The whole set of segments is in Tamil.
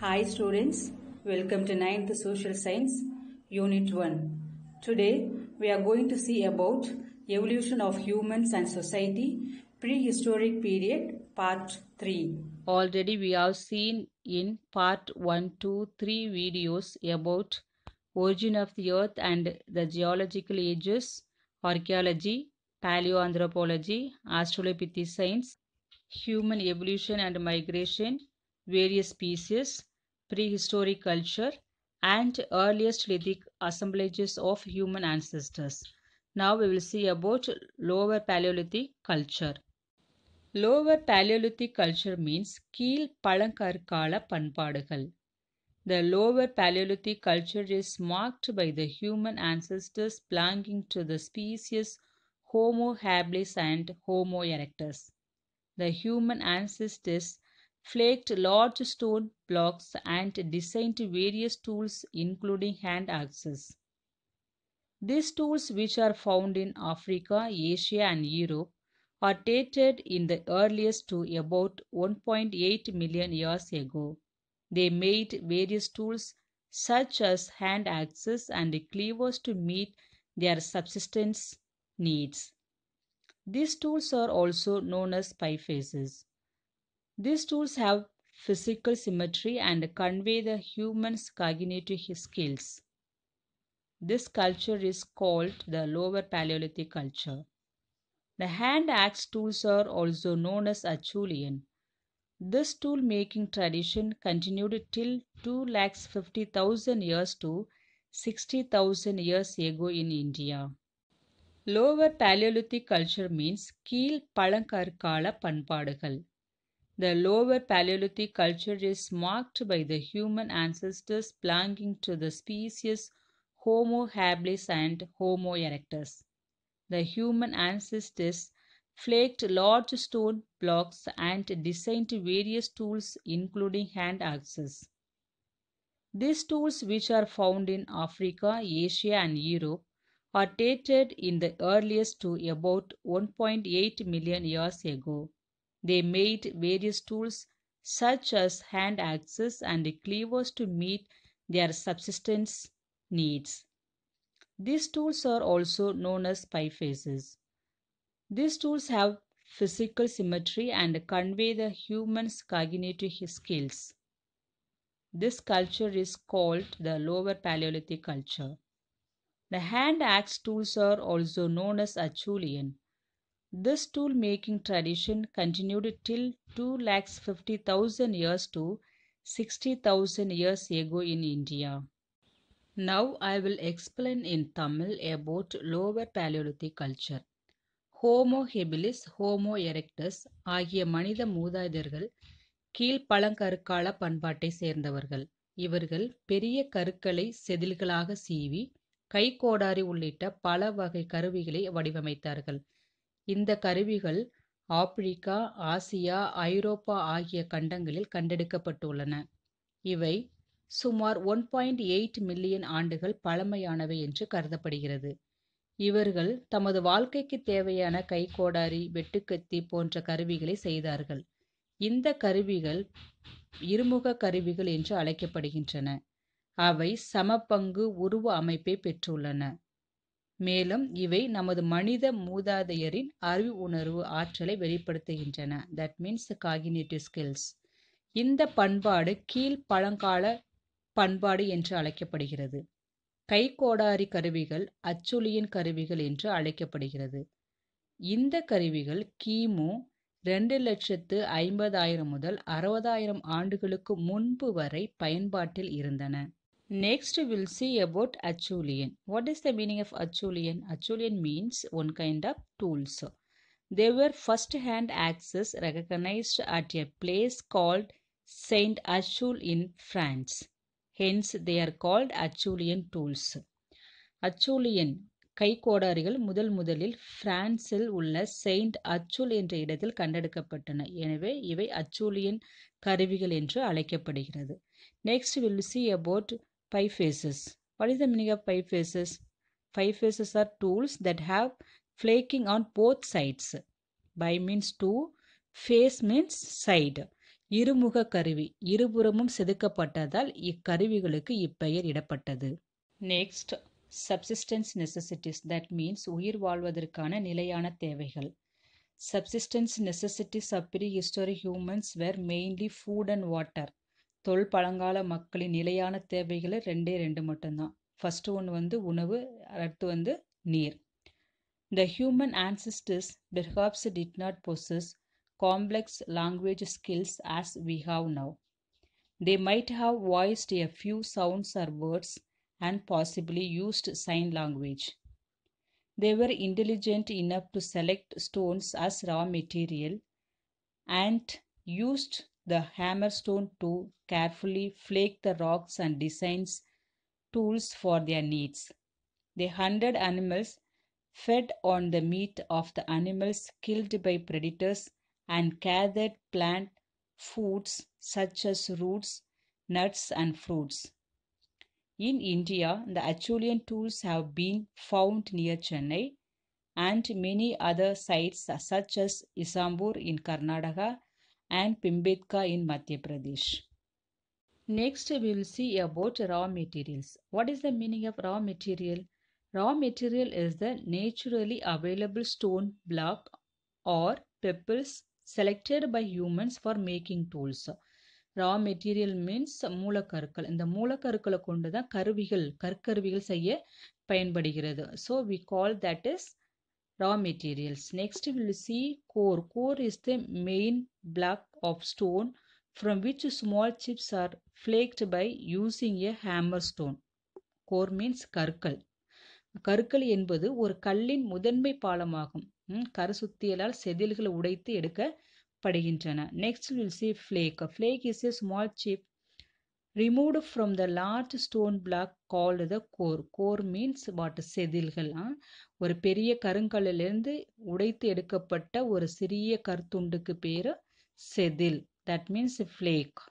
Hi students, welcome to 9th Social Science Unit 1. Today we are going to see about Evolution of Humans and Society Prehistoric Period Part 3. Already we have seen in part 1, 2, 3 videos about origin of the earth and the geological ages, archaeology, paleoanthropology, australopithecines, human evolution and migration, various species, prehistoric culture, and earliest lithic assemblages of human ancestors. Now we will see about Lower Paleolithic culture. Lower Paleolithic culture means kala, pan பண்பாடுகள். The Lower Paleolithic culture is marked by the human ancestors belonging to the species Homo habilis and Homo erectus. The human ancestors flaked large stone blocks and designed various tools including hand axes. These tools which are found in Africa, Asia and Europe are dated in the earliest to about 1.8 million years ago. They made various tools such as hand axes and cleavers to meet their subsistence needs. These tools are also known as pie faces. These tools have physical symmetry and convey the human's cognitive skills. This culture is called the Lower Paleolithic culture. The hand axe tools are also known as Acheulean. This tool making tradition continued till 2,50,000 years to 60,000 years ago in India. Lower Paleolithic culture means கீழ் பழங்கற்கால பண்பாடுகள் the lower Paleolithic culture is marked by the human ancestors belonging to the species Homo habilis and Homo erectus. The human ancestors flaked large stone blocks and designed various tools including hand axes. These tools which are found in Africa, Asia and Europe are dated in the earliest to about 1.8 million years ago they made various tools such as hand axes and cleavers to meet their subsistence needs. These tools are also known as faces. These tools have physical symmetry and convey the human's cognitive skills. This culture is called the Lower Paleolithic culture. The hand axe tools are also known as Acheulean. This tool making tradition continued till 2,50,000 years to 60,000 years ago in India. Now I will explain in Tamil about lower Paleolithic culture. Homo habilis Homo erectus ஆகிய மனித மூதாதையர்கள் கீழ்ப்பழங்கருக்கால பண்பாட்டை சேர்ந்தவர்கள் இவர்கள் பெரிய கருக்களை செதில்களாக சீவி கைக்கோடாரி உள்ளிட்ட பல வகை கருவிகளை வடிவமைத்தார்கள் இந்த கருவிகள் ஆப்பிரிக்கா ஆசியா ஐரோப்பா ஆகிய கண்டங்களில் கண்டெடுக்கப்பட்டுள்ளன இவை சுமார் ஒன் பாயிண்ட் எயிட் மில்லியன் ஆண்டுகள் பழமையானவை என்று கருதப்படுகிறது இவர்கள் தமது வாழ்க்கைக்கு தேவையான கைகோடாரி வெட்டுக்கத்தி போன்ற கருவிகளை செய்தார்கள் இந்த கருவிகள் இருமுக கருவிகள் என்று அழைக்கப்படுகின்றன அவை சமபங்கு உருவ அமைப்பை பெற்றுள்ளன மேலும் இவை நமது மனித மூதாதையரின் அறிவு உணர்வு ஆற்றலை வெளிப்படுத்துகின்றன தட் மீன்ஸ் காகினேட்டிவ் ஸ்கில்ஸ் இந்த பண்பாடு கீழ் பழங்கால பண்பாடு என்று அழைக்கப்படுகிறது கைகோடாரி கருவிகள் அச்சுளியின் கருவிகள் என்று அழைக்கப்படுகிறது இந்த கருவிகள் கிமு ரெண்டு லட்சத்து ஐம்பதாயிரம் முதல் அறுபதாயிரம் ஆண்டுகளுக்கு முன்பு வரை பயன்பாட்டில் இருந்தன Next, we will see about Acheulean. What is the meaning of Acheulean? Acheulean means one kind of tools. They were first-hand axes recognized at a place called Saint Achul in France. Hence, they are called Acheulean tools. Acheulean கைக்கோடாரிகள் முதல் முதலில் பிரான்சில் உள்ள செயின்ட் அச்சுல் என்ற இடத்தில் கண்டெடுக்கப்பட்டன எனவே இவை அச்சூலியன் கருவிகள் என்று அழைக்கப்படுகிறது next will see about pie faces. What is the meaning of pie faces? Pie faces are tools that have flaking on both sides. By means two, face means side. இருமுக கருவி இருபுறமும் செதுக்கப்பட்டதால் இக்கருவிகளுக்கு இப்பெயர் இடப்பட்டது next subsistence necessities that means உயிர் வாழ்வதற்கான நிலையான தேவைகள் subsistence necessities of pre history humans were mainly food and water தொல்பழங்கால மக்களின் நிலையான தேவைகளை ரெண்டே ரெண்டு மட்டும்தான் ஃபஸ்ட்டு ஒன்று வந்து உணவு அடுத்து வந்து நீர் the human ancestors perhaps did not possess complex language skills as we have now they might have voiced a few sounds or words and possibly used sign language they were were intelligent to to stones stones raw material and used the hammerstone to carefully flake the rocks and designs tools for their needs. The hundred animals, fed on the meat of the animals killed by predators, and gathered plant foods such as roots, nuts, and fruits. In India, the Acheulean tools have been found near Chennai and many other sites such as Isambur in Karnataka and Pimbetka in Madhya Pradesh. Next, we will see about raw materials. What is the meaning of raw material? Raw material is the naturally available stone block or pebbles selected by humans for making tools. Raw material means மூலக்கருக்கள் இந்த மூலக்கருக்களை கொண்டு தான் கருவிகள் கற்கருவிகள் செய்ய பயன்படுகிறது so we call that is raw materials. Next we will see core. Core is the main block of stone from which small chips are flaked by using a hammer stone. Core means கற்கள் கற்கள் என்பது ஒரு கல்லின் முதன்மை பாலமாகும் கரு சுத்தியலால் செதில்களை உடைத்து எடுக்கப்படுகின்றன next will see flake flake is a small chip removed from the large stone block called the core core means what செதில்கள் ஒரு பெரிய கருங்கல்லிருந்து உடைத்து எடுக்கப்பட்ட ஒரு சிறிய கருத்துண்டுக்கு பேர் செதில் that means flake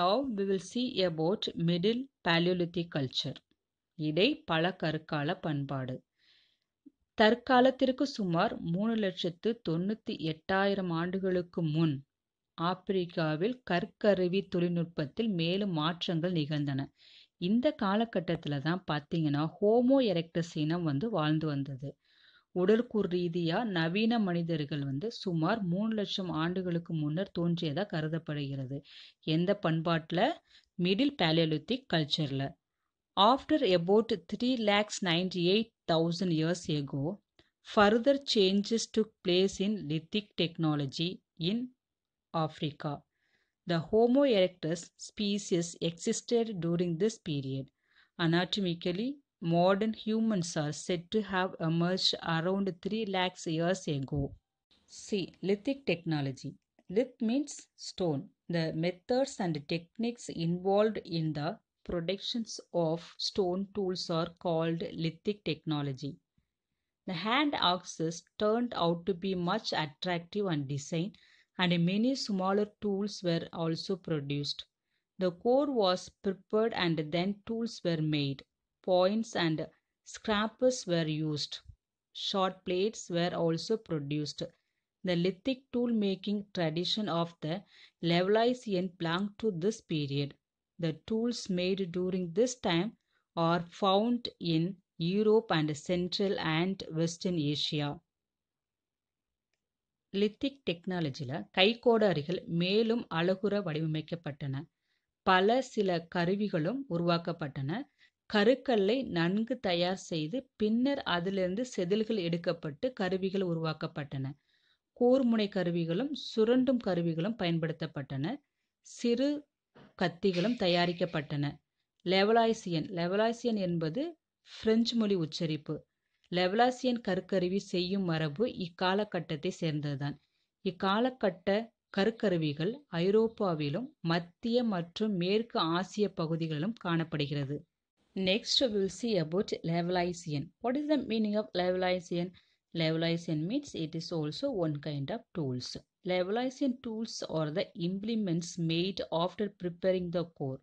now we will see about middle paleolithic culture இடை பல கருக்கால பண்பாடு தற்காலத்திற்கு சுமார் மூணு லட்சத்து தொண்ணூற்றி எட்டாயிரம் ஆண்டுகளுக்கு முன் ஆப்பிரிக்காவில் கற்கருவி தொழில்நுட்பத்தில் மேலும் மாற்றங்கள் நிகழ்ந்தன இந்த காலகட்டத்தில் தான் பார்த்தீங்கன்னா ஹோமோ எரக்டஸ் இனம் வந்து வாழ்ந்து வந்தது உடற்கூர் ரீதியாக நவீன மனிதர்கள் வந்து சுமார் மூணு லட்சம் ஆண்டுகளுக்கு முன்னர் தோன்றியதாக கருதப்படுகிறது எந்த பண்பாட்டில் மிடில் பேலியலுத்திக் கல்ச்சரில் after about three lakhs ninety eight thousand years ago further changes took place in lithic technology in Africa. The Homo erectus species existed during this period. Anatomically, modern humans are said to have emerged around 3 lakhs years ago. C. Lithic technology. Lith means stone. The methods and techniques involved in the productions of stone tools are called lithic technology. The hand axes turned out to be much attractive and design and many smaller tools were also produced. The core was prepared and then tools were made. Points and scrapers were used. Short plates were also produced. The lithic tool making tradition of the Levalloisian belongs to this period. The tools made during this time are found in Europe and Central and Western Asia. Lithic டெக்னாலஜியில் கைகோட அறிகள் மேலும் அழகுற வடிவமைக்கப்பட்டன பல சில கருவிகளும் உருவாக்கப்பட்டன கருக்கல்லை நன்கு தயார் செய்து பின்னர் அதிலிருந்து செதில்கள் எடுக்கப்பட்டு கருவிகள் உருவாக்கப்பட்டன கூர்முனை கருவிகளும் சுரண்டும் கருவிகளும் பயன்படுத்தப்பட்டன சிறு கத்திகளும் தயாரிக்கப்பட்டன லெவலாய்சியன் லெவலாய்சியன் என்பது பிரெஞ்சு மொழி உச்சரிப்பு லெவலாசியன் கருக்கருவி செய்யும் மரபு இக்காலகட்டத்தை சேர்ந்ததுதான் இக்காலகட்ட கருக்கருவிகள் ஐரோப்பாவிலும் மத்திய மற்றும் மேற்கு ஆசிய பகுதிகளிலும் காணப்படுகிறது next will see about Levalloisian what is the meaning of Levalloisian Levalloisian means it is also one kind of tools Levalloisian tools are the implements made after preparing the core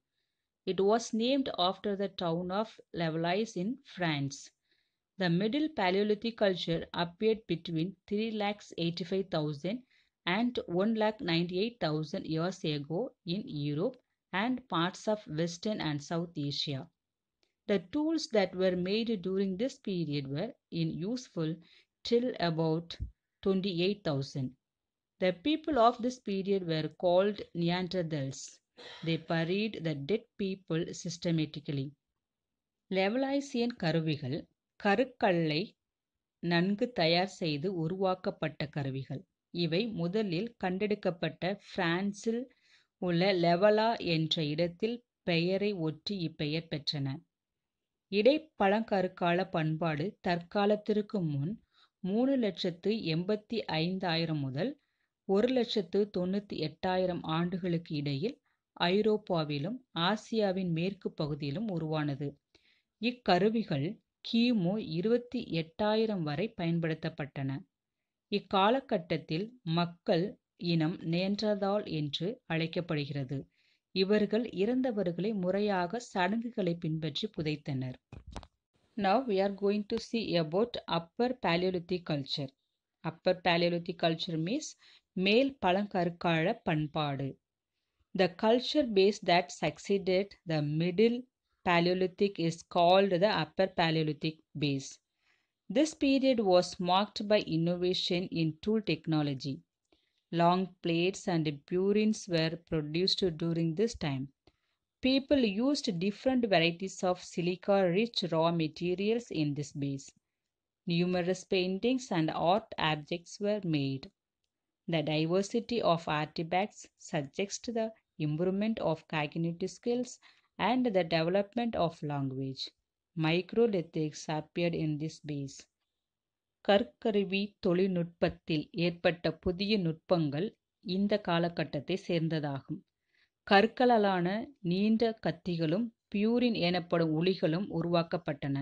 it was named after the town of Levallois in France The Middle Paleolithic culture appeared between 3,85,000 and 1,98,000 years ago in Europe and parts of Western and South Asia. The tools that were made during this period were in useful till about 28,000. The people of this period were called Neanderthals. They buried the dead people systematically. Levalloisian கருவிகள் கருக்கல்லை நன்கு தயார் செய்து உருவாக்கப்பட்ட கருவிகள். இவை முதலில் கண்டெடுக்கப்பட்ட பிரான்சில் உள்ள லெவலா என்ற இடத்தில் பெயரை ஒற்றி இப்பெயர் பெற்றன. பழங்கருக்கால பண்பாடு தற்காலத்திற்கு முன் மூணு லட்சத்து எண்பத்தி ஐந்தாயிரம் முதல் ஒரு லட்சத்து எட்டாயிரம் ஆண்டுகளுக்கு இடையில் ஐரோப்பாவிலும் ஆசியாவின் மேற்கு பகுதியிலும் உருவானது. இக்கருவிகள் கிமு இருபத்தி எட்டாயிரம் வரை பயன்படுத்தப்பட்டன இக்காலகட்டத்தில் மக்கள் இனம் நேன்றதால் என்று அழைக்கப்படுகிறது இவர்கள் இறந்தவர்களை முறையாக சடங்குகளை பின்பற்றி புதைத்தனர் now we are going to see about upper Palaeolithic culture upper Palaeolithic culture means மேல் பழங்கற்கால பண்பாடு the culture phase that succeeded the middle Paleolithic is called the Upper Paleolithic Base. This period was marked by innovation in tool technology. Long plates and burins were produced during this time. People used different varieties of silica rich raw materials in this base. Numerous paintings and art objects were made. The diversity of artifacts suggests the improvement of cognitive skills and the development of language. Microlithics appeared in the space கற்கருவி தொழில்நுட்பத்தில் ஏற்பட்ட புதிய நுட்பங்கள் இந்த காலகட்டத்தை சேர்ந்ததாகும் கற்களாலான நீண்ட கத்திகளும் பியூரின் எனப்படும் உளிகளும் உருவாக்கப்பட்டன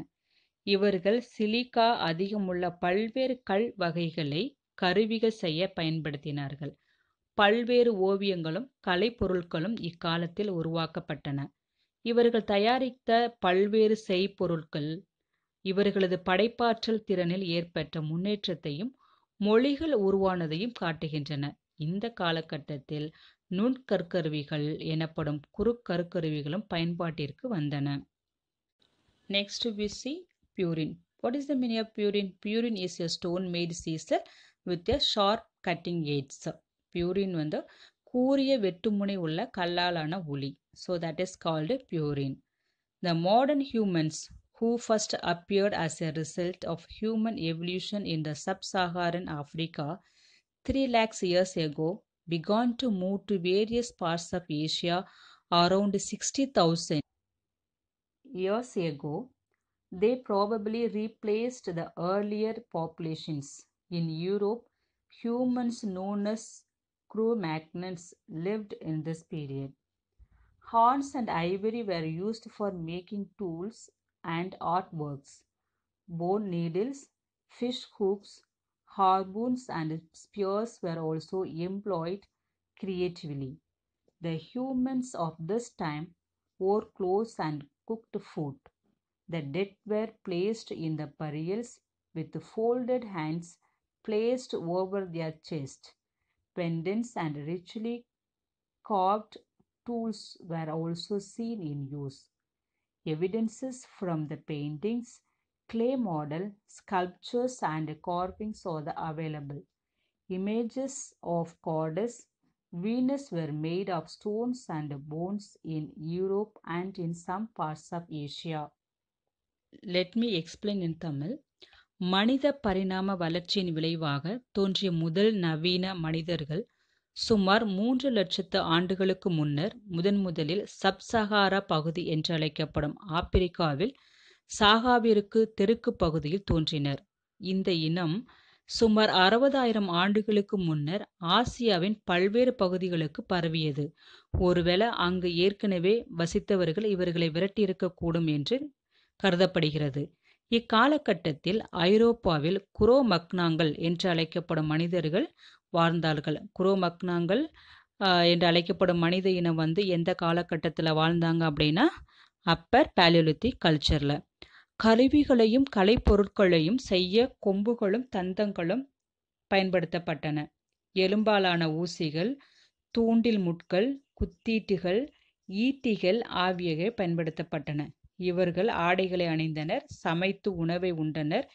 இவர்கள் சிலிகா அதிகமுள்ள பல்வேறு கல் வகைகளை கருவிகள் செய்ய பயன்படுத்தினார்கள் பல்வேறு ஓவியங்களும் கலைப்பொருட்களும் இக்காலத்தில் உருவாக்கப்பட்டன இவர்கள் தயாரித்த பல்வேறு செய்பொருட்கள் இவர்களது படைப்பாற்றல் திறனில் ஏற்பட்ட முன்னேற்றத்தையும் மொழிகள் உருவானதையும் காட்டுகின்றன இந்த காலகட்டத்தில் நுண்கற்கருவிகள் எனப்படும் குறுக்கற்கருவிகளும் பயன்பாட்டிற்கு வந்தன next we see burin what is the meaning of burin burin is a stone made chisel with a sharp cutting edge burin வந்து கூரிய வெட்டுமுனை உள்ள கல்லாலான ஒளி So that is called purine. The modern humans who first appeared as a result of human evolution in the sub-Saharan Africa 3 lakhs years ago began to move to various parts of Asia around 60,000 years ago. They probably replaced the earlier populations. In Europe, humans known as Cro-Magnons lived in this period. Horns and ivory were used for making tools and artworks. Bone needles, fish hooks, harpoons and spears were also employed creatively. The humans of this time wore clothes and cooked food. The dead were placed in the burials with folded hands placed over their chest. Pendants and richly carved tools were also seen in use. Evidences from the paintings, clay model, sculptures and carvings are available. Images of goddess Venus were made of stones and bones in Europe and in some parts of Asia. Let me explain in Tamil. மனித பரிணாம வளர்ச்சியின் விளைவாக தோன்றிய முதல் நவீன மனிதர்கள் சுமார் மூன்று லட்சத்து ஆண்டுகளுக்கு முன்னர் முதன்முதலில் சப்சஹாரா பகுதி என்று அழைக்கப்படும் ஆப்பிரிக்காவில் சாகாவிற்கு தெற்கு பகுதியில் தோன்றினர் இந்த இனம் சுமார் அறுபதாயிரம் ஆண்டுகளுக்கு முன்னர் ஆசியாவின் பல்வேறு பகுதிகளுக்கு பரவியது ஒருவேளை அங்கு ஏற்கனவே வசித்தவர்கள் இவர்களை விரட்டியிருக்கக்கூடும் என்று கருதப்படுகிறது இக்காலகட்டத்தில் ஐரோப்பாவில் குரோமக்னாங்கள் என்று அழைக்கப்படும் மனிதர்கள் வாழ்ந்தார்கள் குரோமக்னாங்கள் என்று அழைக்கப்படும் மனித இனம் வந்து எந்த காலகட்டத்தில் வாழ்ந்தாங்க அப்படின்னா அப்பர் பேலியோலித்திக் கல்ச்சரில் கருவிகளையும் கலைப்பொருட்களையும் செய்ய கொம்புகளும் தந்தங்களும் பயன்படுத்தப்பட்டன எலும்பாலான ஊசிகள் தூண்டில் முட்கள் குத்தீட்டுகள் ஈட்டிகள் ஆகியவை பயன்படுத்தப்பட்டன இவர்கள் ஆடைகளை அணிந்தனர் சமைத்து உணவை உண்டனர்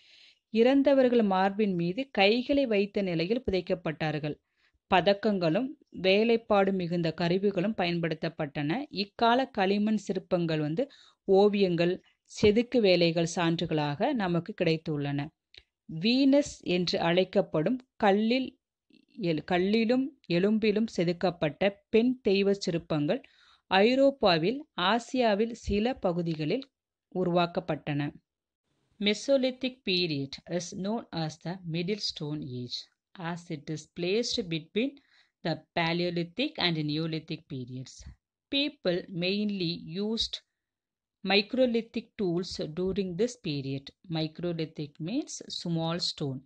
இறந்தவர்கள் மார்பின் மீது கைகளை வைத்த நிலையில் புதைக்கப்பட்டார்கள் பதக்கங்களும் வேலைப்பாடு மிகுந்த கருவிகளும் பயன்படுத்தப்பட்டன இக்கால களிமண் சிற்பங்கள் வந்து ஓவியங்கள் செதுக்கு வேலைகள் சான்றுகளாக நமக்கு கிடைத்துள்ளன வீனஸ் என்று அழைக்கப்படும் கல்லில் எல் கல்லிலும் எலும்பிலும் செதுக்கப்பட்ட பெண் தெய்வ சிற்பங்கள் ஐரோப்பாவில் ஆசியாவில் சில பகுதிகளில் உருவாக்கப்பட்டன Mesolithic period is known as the Middle Stone Age as it is placed between the Paleolithic and Neolithic periods. People mainly used microlithic tools during this period. Microlithic means small stone.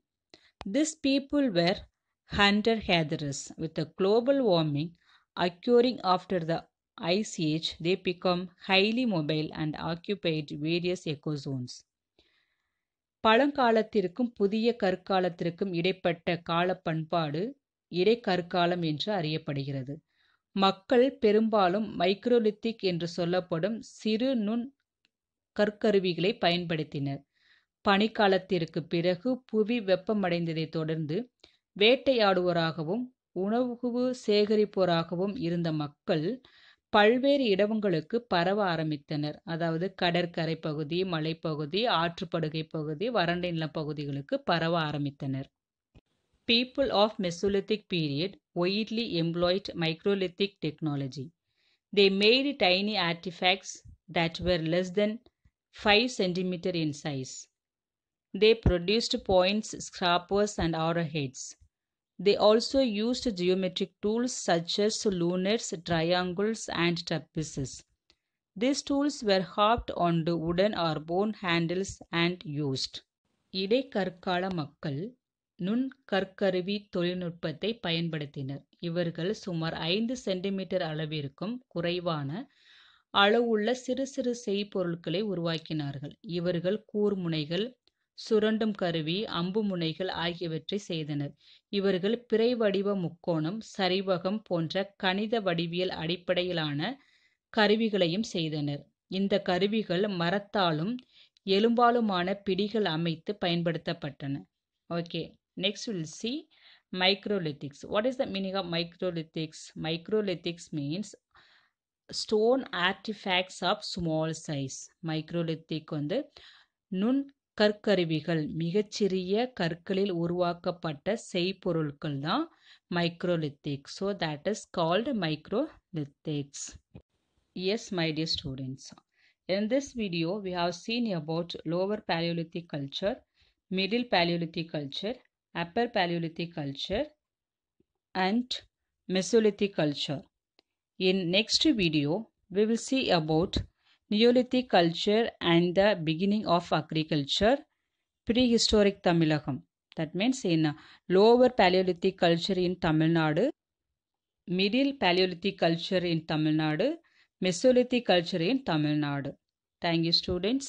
These people were hunter gatherers. With the global warming occurring after the ice age, they become highly mobile and occupied various ecozones. பழங்காலத்திற்கும் புதிய கற்காலத்திற்கும் இடைப்பட்ட கால பண்பாடு இடைக்கற்காலம் என்று அறியப்படுகிறது மக்கள் பெரும்பாலும் மைக்ரோலித்திக் என்று சொல்லப்படும் சிறு நுண் கற்கருவிகளை பயன்படுத்தினர் பனிக்காலத்திற்கு பிறகு புவி வெப்பமடைந்ததை தொடர்ந்து வேட்டையாடுவோராகவும் உணவு சேகரிப்போராகவும் இருந்த மக்கள் பல்வேறு இடங்களுக்கு பரவ ஆரம்பித்தனர் அதாவது கடற்கரை பகுதி மலைப்பகுதி ஆற்றுப்படுகை பகுதி வறண்ட நில பகுதிகளுக்கு பரவ ஆரம்பித்தனர் people of Mesolithic period widely employed microlithic technology they made tiny artefacts were less less five centimetre in size they produced points points, and arrow arrowheads. They also used geometric tools such as lunaires, triangles, and trapezes. These tools were carved onto wooden or bone handles and used. இடைக்கற்கால மக்கள் நுண் கற்கருவி தொழில்நுட்பத்தை பயன்படுத்தினர் இவர்கள் சுமார் ஐந்து சென்டிமீட்டர் அளவிற்கும் குறைவான அளவுள்ள சிறு சிறு செய்பொருட்களை உருவாக்கினார்கள் இவர்கள் கூர்முனைகள் சுரண்டும் கருவி அம்பு முனைகள் ஆகியவற்றை செய்தனர். இவர்கள் பிறை வடிவ முக்கோணம் சரிவகம் போன்ற கணித வடிவியல் அடிப்படையிலான கருவிகளையும் செய்தனர். இந்த கருவிகள் மரத்தாலும் எலும்பாலுமான பிடிகள் அமைத்து பயன்படுத்தப்பட்டன. Okay next will see microlithics what is the meaning of microlithics microlithics means stone artefacts of small size microlithic வந்து நுண் கற்கருவிகள் மிகச்சிறிய கற்களில் உருவாக்கப்பட்ட செய்பொருட்கள் தான் microlithics. So that is called micro lithics. Yes, my dear students. In this video, we have seen about lower Paleolithic culture, middle Paleolithic culture, upper Paleolithic culture and Mesolithic culture. In next video, we will see about Neolithic culture and the beginning of agriculture, prehistoric Tamilakam. That means in lower Paleolithic culture in Tamil Nadu, middle Paleolithic culture in Tamil Nadu, Mesolithic culture in Tamil Nadu. Thank you students.